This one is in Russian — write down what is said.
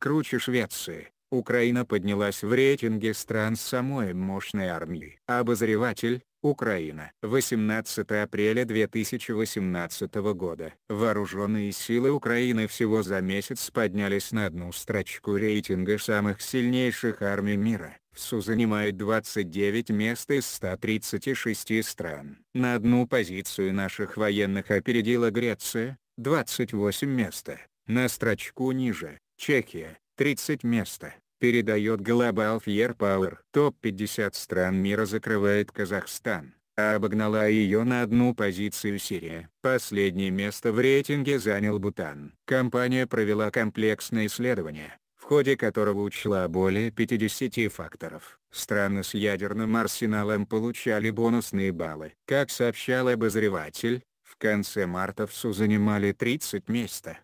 круче Швеции. Украина поднялась в рейтинге стран с самой мощной армией. Обозреватель, Украина. 18 апреля 2018 года. Вооруженные силы Украины всего за месяц поднялись на одну строчку рейтинга самых сильнейших армий мира. ВСУ занимает 29 мест из 136 стран. На одну позицию наших военных опередила Греция, 28 места. На строчку ниже, Чехия, 30 место, передает Global Fair Power. Топ-50 стран мира закрывает Казахстан, а обогнала ее на одну позицию Сирия. Последнее место в рейтинге занял Бутан. Компания провела комплексное исследование, в ходе которого учла более 50 факторов. Страны с ядерным арсеналом получали бонусные баллы. Как сообщал обозреватель, в конце марта в СУ занимали 30 место.